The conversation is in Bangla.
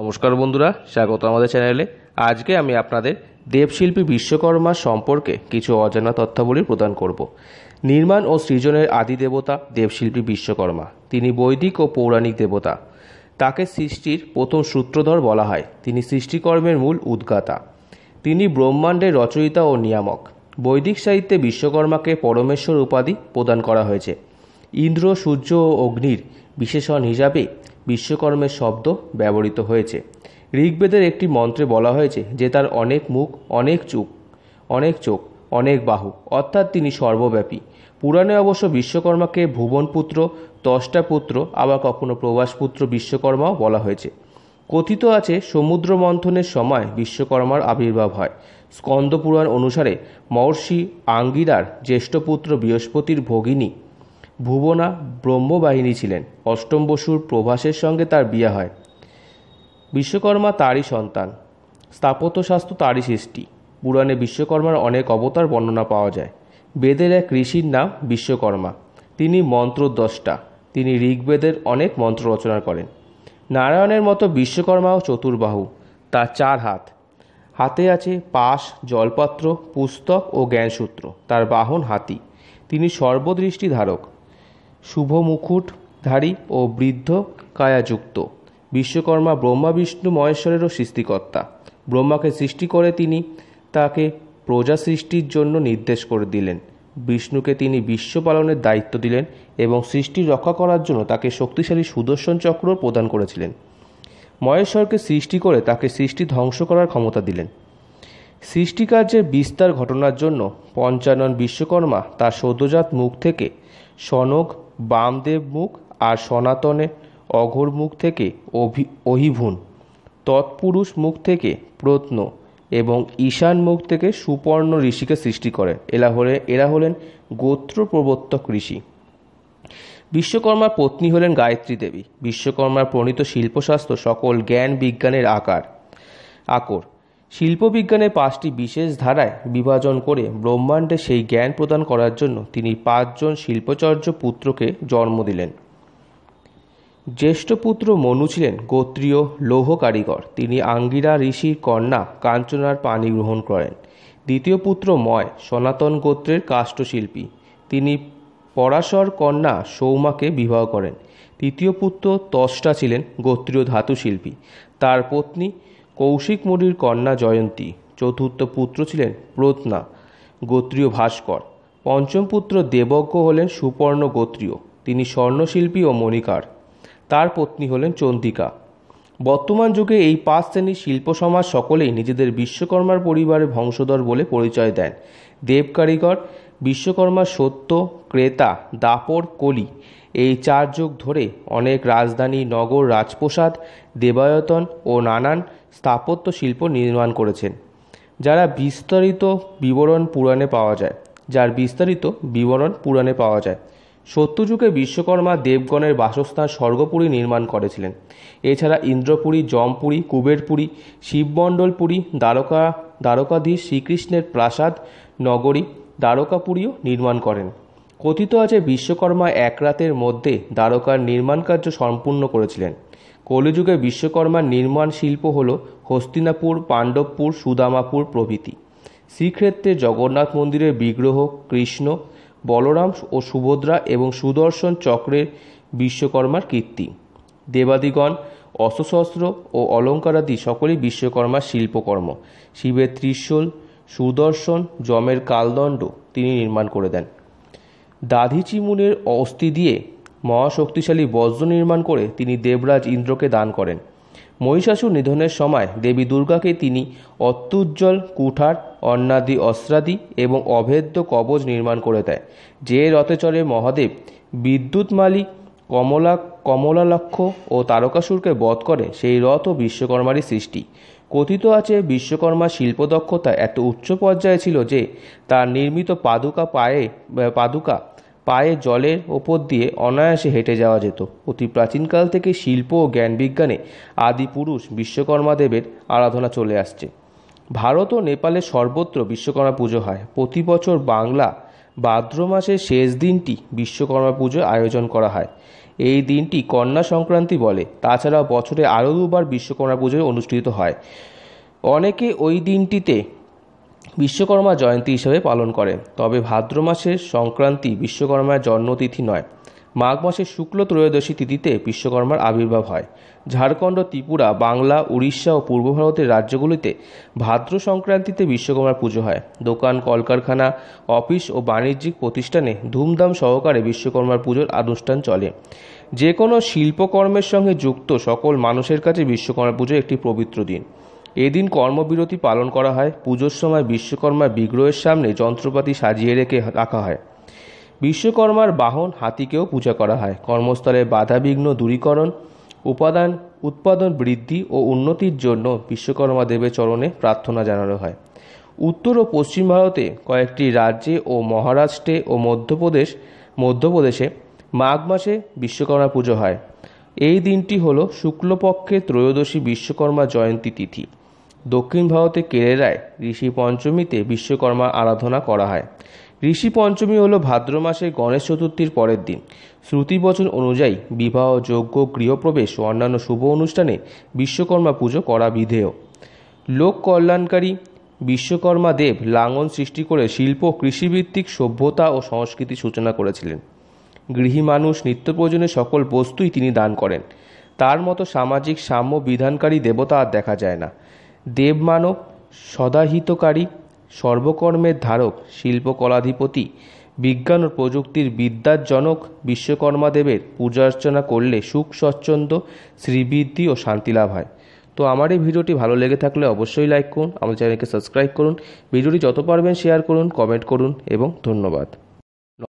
নমস্কার বন্ধুরা স্বাগত আমাদের চ্যানেলে আজকে আমি আপনাদের দেবশিল্পী বিশ্বকর্মা সম্পর্কে কিছু অজানা তথ্যাবলী প্রদান করব নির্মাণ ও সৃজনের আদি দেবতা দেবশিল্পী বিশ্বকর্মা তিনি বৈদিক ও পৌরাণিক দেবতা তাকে সৃষ্টির প্রথম সূত্রধর বলা হয় তিনি সৃষ্টিকর্মের মূল উদ্গাতা তিনি ব্রহ্মাণ্ডের রচয়িতা ও নিয়ামক বৈদিক সাহিত্যে বিশ্বকর্মাকে পরমেশ্বর উপাধি প্রদান করা হয়েছে ইন্দ্র সূর্য ও অগ্নির বিশেষণ হিসাবে বিশ্বকর্মের শব্দ ব্যবহৃত হয়েছে ঋগ্বেদের একটি মন্ত্রে বলা হয়েছে যে তার অনেক মুখ অনেক চোখ অনেক চোখ অনেক বাহু অর্থাৎ তিনি সর্বব্যাপী পুরাণে অবশ্য বিশ্বকর্মাকে ভুবনপুত্র পুত্র আবার কখনো প্রবাসপুত্র বিশ্বকর্মাও বলা হয়েছে কথিত আছে সমুদ্র মন্থনের সময় বিশ্বকর্মার আবির্ভাব হয় স্কন্দপুরাণ অনুসারে মহর্ষি আঙ্গিরার জ্যেষ্ঠ পুত্র বৃহস্পতির ভগিনী ভুবনা ব্রহ্মবাহিনী ছিলেন অষ্টম বসুর প্রভাসের সঙ্গে তার বিয়ে হয় বিশ্বকর্মা তারই সন্তান স্থাপত্যশাস্ত্র তারই সৃষ্টি পুরাণে বিশ্বকর্মার অনেক অবতার বর্ণনা পাওয়া যায় বেদের এক ঋষির নাম বিশ্বকর্মা তিনি মন্ত্রদ্রষ্টা তিনি ঋগ্বেদের অনেক মন্ত্র রচনা করেন নারায়ণের মতো বিশ্বকর্মাও চতুর্বাহু তার চার হাত হাতে আছে পাশ জলপাত্র পুস্তক ও জ্ঞানসূত্র তার বাহন হাতি তিনি সর্বদৃষ্টি ধারক শুভ মুকুটধারী ও বৃদ্ধ কায়াযুক্ত বিশ্বকর্মা ব্রহ্মা বিষ্ণু মহেশ্বরেরও সৃষ্টিকর্তা ব্রহ্মাকে সৃষ্টি করে তিনি তাকে প্রজা সৃষ্টির জন্য নির্দেশ করে দিলেন বিষ্ণুকে তিনি বিশ্ব পালনের দায়িত্ব দিলেন এবং সৃষ্টি রক্ষা করার জন্য তাকে শক্তিশালী সুদর্শন চক্র প্রদান করেছিলেন মহেশ্বরকে সৃষ্টি করে তাকে সৃষ্টি ধ্বংস করার ক্ষমতা দিলেন সৃষ্টিকার্যের বিস্তার ঘটনার জন্য পঞ্চানন বিশ্বকর্মা তার সদ্যজাত মুখ থেকে সনক বামদেব মুখ আর সনাতনের অঘোর মুখ থেকে অভি অহিভূন তৎপুরুষ মুখ থেকে প্রত্ন এবং ঈশান মুখ থেকে সুপর্ণ ঋষিকে সৃষ্টি করেন এরা হলেন এরা হলেন গোত্র প্রবর্তক ঋষি বিশ্বকর্মার পত্নী হলেন গায়ত্রী দেবী বিশ্বকর্মার প্রণীত শিল্পশাস্ত্র সকল জ্ঞান বিজ্ঞানের আকার আকর শিল্পবিজ্ঞানের পাঁচটি বিশেষ ধারায় বিভাজন করে ব্রহ্মাণ্ডে সেই জ্ঞান প্রদান করার জন্য তিনি পাঁচজন শিল্পচর্য পুত্রকে জন্ম দিলেন জ্যেষ্ঠ পুত্র মনু ছিলেন গোত্রীয় লৌহ কারিগর তিনি আঙ্গিরা ঋষির কন্যা কাঞ্চনার পানি গ্রহণ করেন দ্বিতীয় পুত্র ময় সনাতন গোত্রের কাষ্ঠশিল্পী তিনি পরাশর কন্যা সৌমাকে বিবাহ করেন তৃতীয় পুত্র তষ্টা ছিলেন গোত্রীয় ধাতুশিল্পী তার পত্নী কৌশিক মুনির কন্যা জয়ন্তী চতুর্থ পুত্র ছিলেন প্রত্না গোত্রীয় ভাস্কর পঞ্চম পুত্র দেবজ্ঞ হলেন সুপর্ণ গোত্রীয় তিনি স্বর্ণশিল্পী ও মণিকার তার পত্নী হলেন চন্দিকা বর্তমান যুগে এই পাঁচ শ্রেণীর শিল্প সমাজ সকলেই নিজেদের বিশ্বকর্মার পরিবারের বংশধর বলে পরিচয় দেন দেব কারিগর বিশ্বকর্মা সত্য ক্রেতা দাপর কলি এই চার যুগ ধরে অনেক রাজধানী নগর রাজপ্রসাদ দেবায়তন ও নানান স্থাপত্য শিল্প নির্মাণ করেছেন যারা বিস্তারিত বিবরণ পুরাণে পাওয়া যায় যার বিস্তারিত বিবরণ পুরাণে পাওয়া যায় সত্যযুগে বিশ্বকর্মা দেবগণের বাসস্থান স্বর্গপুরী নির্মাণ করেছিলেন এছাড়া ইন্দ্রপুরী জমপুরী কুবেরপুরী শিবমণ্ডলপুরী দ্বারকা দ্বারকাধীশ শ্রীকৃষ্ণের প্রাসাদ নগরী দ্বারকাপুরীও নির্মাণ করেন কথিত আছে বিশ্বকর্মা এক রাতের মধ্যে দ্বারকার নির্মাণ কার্য সম্পূর্ণ করেছিলেন কলিযুগে বিশ্বকর্মার নির্মাণ শিল্প হল হস্তিনাপুর পাণ্ডবপুর সুদামাপুর প্রভৃতি শ্রীক্ষেত্রে জগন্নাথ মন্দিরের বিগ্রহ কৃষ্ণ বলরাম ও সুভদ্রা এবং সুদর্শন চক্রের বিশ্বকর্মার কীর্তি দেবাদিগণ অস্ত্রশস্ত্র ও অলঙ্কারাদি সকলেই বিশ্বকর্মার শিল্পকর্ম শিবের ত্রিশল সুদর্শন যমের কালদণ্ড তিনি নির্মাণ করে দেন দাধিচিমুনের অস্থি দিয়ে মহাশক্তিশালী বজ্র নির্মাণ করে তিনি দেবরাজ ইন্দ্রকে দান করেন মহিষাসুর নিধনের সময় দেবী দুর্গাকে তিনি অত্যুজ্জ্বল কুঠার অন্নাদি অস্ত্রাদি এবং অভেদ্য কবচ নির্মাণ করে দেয় যে রথে চড়ে মহাদেব বিদ্যুৎমালী কমলা কমলালক্ষ ও তারকাসুরকে বধ করে সেই রথ ও বিশ্বকর্মারই সৃষ্টি কথিত আছে বিশ্বকর্মা শিল্পদক্ষতা এত উচ্চ পর্যায়ে ছিল যে তার নির্মিত পাদুকা পায়ে পাদুকা পায়ে জলের ওপর দিয়ে অনায়াসে হেঁটে যাওয়া যেত অতি প্রাচীনকাল থেকে শিল্প ও জ্ঞানবিজ্ঞানে আদিপুরুষ বিশ্বকর্মা দেবের আরাধনা চলে আসছে ভারত ও নেপালে সর্বত্র বিশ্বকর্মা পুজো হয় প্রতি বছর বাংলা ভাদ্র মাসের শেষ দিনটি বিশ্বকর্মা পুজো আয়োজন করা হয় এই দিনটি কন্যা সংক্রান্তি বলে তাছাড়া বছরে আরও দুবার বিশ্বকর্মা পুজো অনুষ্ঠিত হয় অনেকে ওই দিনটিতে বিশ্বকর্মা জয়ন্তী হিসেবে পালন করে তবে ভাদ্র মাসের সংক্রান্তি বিশ্বকর্মার জন্মতিথি নয় মাঘ মাসের শুক্ল ত্রয়োদশী তিথিতে বিশ্বকর্মার আবির্ভাব হয় ঝাড়খণ্ড ত্রিপুরা বাংলা উড়িষ্যা ও পূর্ব ভারতের রাজ্যগুলিতে ভাদ্র সংক্রান্তিতে বিশ্বকর্মার পুজো হয় দোকান কলকারখানা অফিস ও বাণিজ্যিক প্রতিষ্ঠানে ধুমধাম সহকারে বিশ্বকর্মার পুজোর আনুষ্ঠান চলে যে কোনো শিল্পকর্মের সঙ্গে যুক্ত সকল মানুষের কাছে বিশ্বকর্মা পুজো একটি পবিত্র দিন এদিন কর্মবিরতি পালন করা হয় পুজোর সময় বিশ্বকর্মা বিগ্রহের সামনে যন্ত্রপাতি সাজিয়ে রেখে রাখা হয় বিশ্বকর্মার বাহন হাতিকেও পূজা করা হয় কর্মস্থলে বাধাবিঘ্ন দূরীকরণ উপাদান উৎপাদন বৃদ্ধি ও উন্নতির জন্য বিশ্বকর্মা দেবের চরণে প্রার্থনা জানানো হয় উত্তর ও পশ্চিম ভারতে কয়েকটি রাজ্যে ও মহারাষ্ট্রে ও মধ্যপ্রদেশ মধ্যপ্রদেশে মাঘ মাসে বিশ্বকর্মা পুজো হয় এই দিনটি হল শুক্লপক্ষে ত্রয়োদশী বিশ্বকর্মা জয়ন্তী তিথি দক্ষিণ ভারতে কেরেরায় ঋষি পঞ্চমীতে বিশ্বকর্মা আরাধনা করা হয় ঋষি পঞ্চমী হল ভাদ্র মাসে গণেশ চতুর্থীর পরের দিন শ্রুতি বচন অনুযায়ী বিবাহ যোগ্য গৃহপ্রবেশ ও অন্যান্য শুভ অনুষ্ঠানে বিশ্বকর্মা পুজো করা বিধেয় লোক কল্যাণকারী বিশ্বকর্মা দেব লাঙ্গন সৃষ্টি করে শিল্প কৃষিভিত্তিক সভ্যতা ও সংস্কৃতি সূচনা করেছিলেন গৃহী মানুষ নিত্য প্রয়োজনে সকল বস্তুই তিনি দান করেন তার মতো সামাজিক সাম্য বিধানকারী দেবতা আর দেখা যায় না দেবমানব সদাহিতকারী সর্বকর্মের ধারক শিল্পকলাধিপতি বিজ্ঞান ও প্রযুক্তির বিদ্যার জনক বিশ্বকর্মা দেবের পূজা অর্চনা করলে সুখ স্বচ্ছন্দ শ্রীবৃদ্ধি ও শান্তি লাভ হয় তো আমার এই ভিডিওটি ভালো লেগে থাকলে অবশ্যই লাইক করুন আমার চ্যানেলকে সাবস্ক্রাইব করুন ভিডিওটি যত পারবেন শেয়ার করুন কমেন্ট করুন এবং ধন্যবাদ